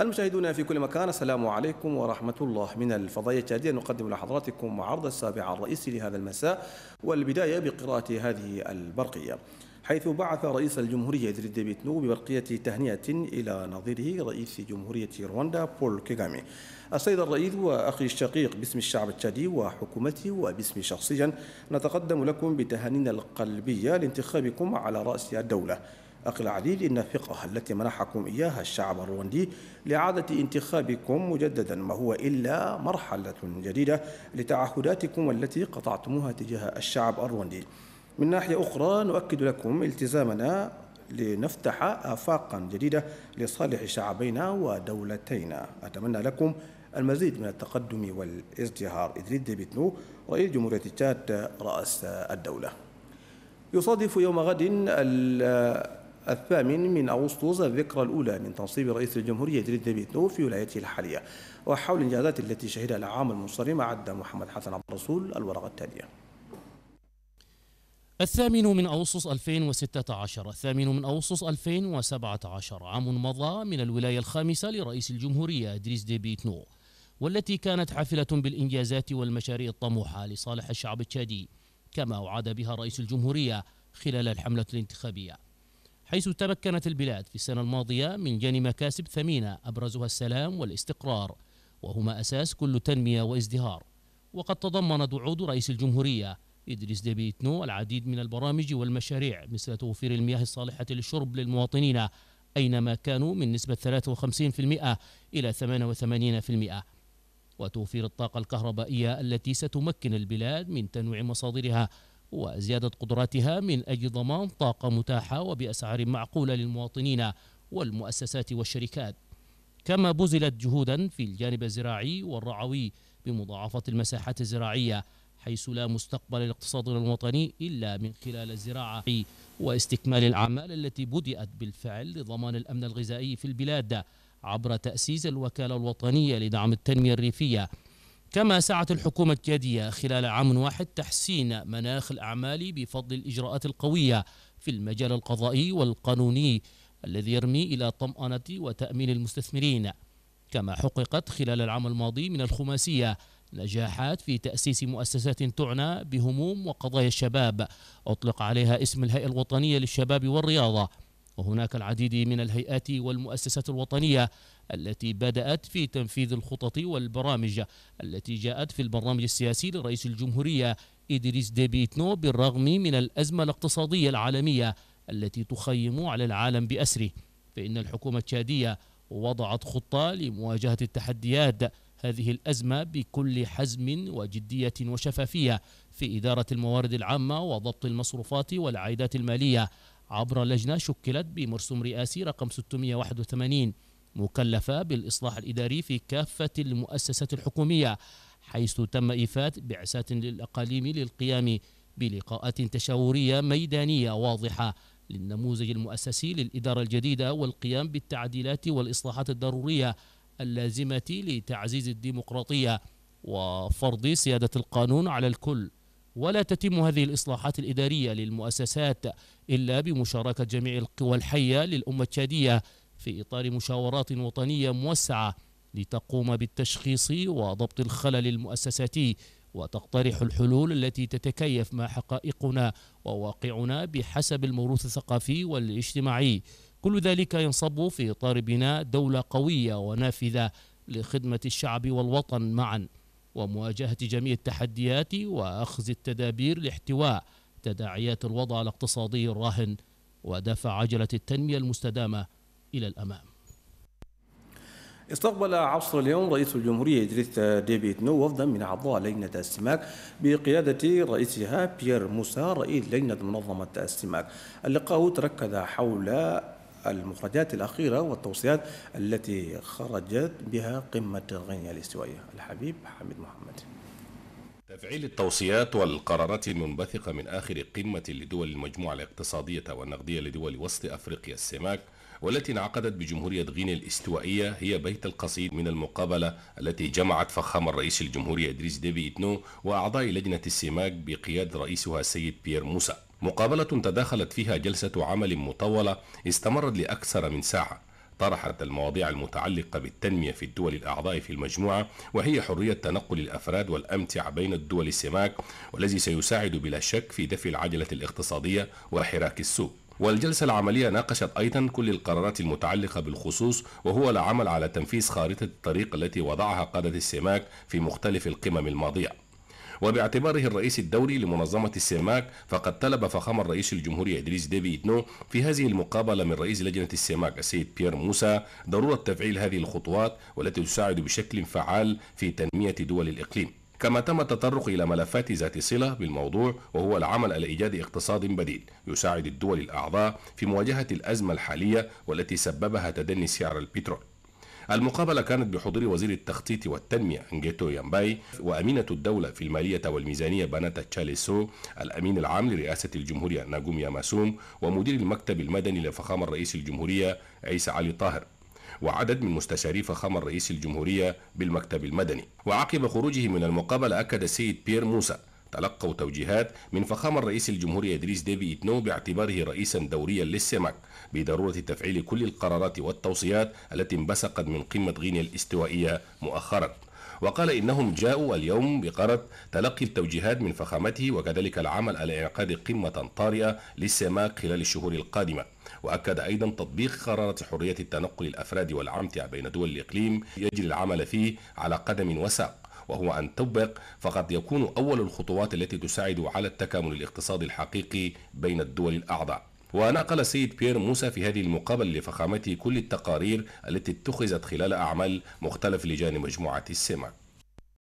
المشاهدون في كل مكان السلام عليكم ورحمة الله من الفضائية التالية نقدم لحضراتكم عرض السابع الرئيسي لهذا المساء والبداية بقراءة هذه البرقية حيث بعث رئيس الجمهورية إدريس نو ببرقية تهنئة إلى نظيره رئيس جمهورية رواندا بول كيغامي السيد الرئيس وأخي الشقيق باسم الشعب التشادي وحكومتي وباسمي شخصيا نتقدم لكم بتهانينا القلبية لانتخابكم على رأس الدولة أقل لي إن فقه التي منحكم إياها الشعب الرواندي لإعادة انتخابكم مجددا ما هو إلا مرحلة جديدة لتعهداتكم التي قطعتموها تجاه الشعب الرواندي من ناحية أخرى نؤكد لكم التزامنا لنفتح آفاقا جديدة لصالح شعبينا ودولتينا أتمنى لكم المزيد من التقدم والازدهار إدريد ديبيتنو رئيس جمهورية تشاد رأس الدولة يصادف يوم غد الثامن من أغسطس الذكرى الأولى من تنصيب رئيس الجمهورية إدريس دبي تنوف في ولايته الحالية وحول الإنجازات التي شهدها العام المنصرم عد محمد حسن عبد الرسول الورقة التالية الثامن من أغسطس 2016 الثامن من أغسطس 2017 عام مضى من الولاية الخامسة لرئيس الجمهورية إدريس ديبي تنو والتي كانت حافلة بالإنجازات والمشاريع الطموحة لصالح الشعب التشادي كما أعاد بها رئيس الجمهورية خلال الحملة الانتخابية حيث تمكنت البلاد في السنة الماضية من جني مكاسب ثمينة أبرزها السلام والاستقرار وهما أساس كل تنمية وازدهار وقد تضمنت وعود رئيس الجمهورية إدريس ديبيتنو العديد من البرامج والمشاريع مثل توفير المياه الصالحة للشرب للمواطنين أينما كانوا من نسبة 53% إلى 88% وتوفير الطاقة الكهربائية التي ستمكن البلاد من تنويع مصادرها وزيادة قدراتها من أجل ضمان طاقة متاحة وبأسعار معقولة للمواطنين والمؤسسات والشركات كما بذلت جهودا في الجانب الزراعي والرعوي بمضاعفة المساحات الزراعية حيث لا مستقبل الاقتصاد الوطني إلا من خلال الزراعة واستكمال الأعمال التي بدأت بالفعل لضمان الأمن الغذائي في البلاد عبر تأسيس الوكالة الوطنية لدعم التنمية الريفية كما سعت الحكومة الكادية خلال عام واحد تحسين مناخ الأعمال بفضل الإجراءات القوية في المجال القضائي والقانوني الذي يرمي إلى طمأنة وتأمين المستثمرين كما حققت خلال العام الماضي من الخماسية نجاحات في تأسيس مؤسسات تعنى بهموم وقضايا الشباب أطلق عليها اسم الهيئة الوطنية للشباب والرياضة وهناك العديد من الهيئات والمؤسسات الوطنية التي بدأت في تنفيذ الخطط والبرامج التي جاءت في البرنامج السياسي لرئيس الجمهورية إدريس ديبيتنو بالرغم من الأزمة الاقتصادية العالمية التي تخيم على العالم بأسره فإن الحكومة التشادية وضعت خطة لمواجهة التحديات هذه الأزمة بكل حزم وجدية وشفافية في إدارة الموارد العامة وضبط المصروفات والعائدات المالية عبر لجنة شكلت بمرسوم رئاسي رقم 681 مكلفة بالإصلاح الإداري في كافة المؤسسات الحكومية حيث تم إيفاد بعثات للأقاليم للقيام بلقاءات تشاورية ميدانية واضحة للنموذج المؤسسي للإدارة الجديدة والقيام بالتعديلات والإصلاحات الضرورية اللازمة لتعزيز الديمقراطية وفرض سيادة القانون على الكل ولا تتم هذه الإصلاحات الإدارية للمؤسسات إلا بمشاركة جميع القوى الحية للأمة التشادية في إطار مشاورات وطنية موسعة لتقوم بالتشخيص وضبط الخلل المؤسساتي وتقترح الحلول التي تتكيف مع حقائقنا وواقعنا بحسب الموروث الثقافي والاجتماعي كل ذلك ينصب في إطار بناء دولة قوية ونافذة لخدمة الشعب والوطن معاً ومواجهة جميع التحديات وأخذ التدابير لاحتواء تداعيات الوضع الاقتصادي الراهن ودفع عجلة التنمية المستدامة إلى الأمام استقبل عصر اليوم رئيس الجمهورية إدريس ديفيد نو وفدا من أعضاء لجنة السماك بقيادة رئيسها بيير موسى رئيس لجنة منظمة السماك اللقاء تركز حول المخرجات الأخيرة والتوصيات التي خرجت بها قمة غينيا الاستوائية الحبيب حميد محمد تفعيل التوصيات والقرارات المنبثقة من آخر قمة لدول المجموعة الاقتصادية والنقدية لدول وسط أفريقيا السماك والتي انعقدت بجمهورية غينيا الاستوائية هي بيت القصيد من المقابلة التي جمعت فخام الرئيس الجمهورية إدريس ديبي إتنو وأعضاء لجنة السماك بقيادة رئيسها السيد بيير موسى مقابلة تداخلت فيها جلسة عمل مطولة استمرت لأكثر من ساعة طرحت المواضيع المتعلقة بالتنمية في الدول الأعضاء في المجموعة وهي حرية تنقل الأفراد والأمتعة بين الدول السماك والذي سيساعد بلا شك في دفع العجلة الاقتصادية وحراك السوق والجلسة العملية ناقشت أيضا كل القرارات المتعلقة بالخصوص وهو العمل على تنفيذ خارطة الطريق التي وضعها قادة السماك في مختلف القمم الماضية وباعتباره الرئيس الدولي لمنظمة السيماك فقد طلب فخامة الرئيس الجمهورية إدريس ديفي إتنو في هذه المقابلة من رئيس لجنة السيماك السيد بيير موسى ضرورة تفعيل هذه الخطوات والتي تساعد بشكل فعال في تنمية دول الإقليم كما تم التطرق إلى ملفات ذات صلة بالموضوع وهو العمل على إيجاد اقتصاد بديل يساعد الدول الأعضاء في مواجهة الأزمة الحالية والتي سببها تدني سعر البترول المقابلة كانت بحضور وزير التخطيط والتنمية أنجيتو يامباي وأمينة الدولة في المالية والميزانية بناتا تشاليسو الأمين العام لرئاسة الجمهورية ناجوم ياماسوم ومدير المكتب المدني لفخامة الرئيس الجمهورية عيسى علي طاهر وعدد من مستشاري فخامة الرئيس الجمهورية بالمكتب المدني وعقب خروجه من المقابلة أكد السيد بيير موسى تلقوا توجيهات من فخامة الرئيس الجمهوري إدريس ديبي إتنو باعتباره رئيسا دوريا للسمك بضرورة تفعيل كل القرارات والتوصيات التي انبثقت من قمة غينيا الاستوائية مؤخرا وقال إنهم جاءوا اليوم بقرض تلقي التوجيهات من فخامته وكذلك العمل على إنعقاد قمة طارئة للسماك خلال الشهور القادمة وأكد أيضا تطبيق قرارة حرية التنقل الأفراد والعمتع بين دول الإقليم يجري العمل فيه على قدم وساق وهو أن تطبق فقد يكون أول الخطوات التي تساعد على التكامل الاقتصادي الحقيقي بين الدول الأعضاء ونقل السيد بيير موسى في هذه المقابلة لفخامته كل التقارير التي اتخذت خلال أعمال مختلف لجان مجموعة السمك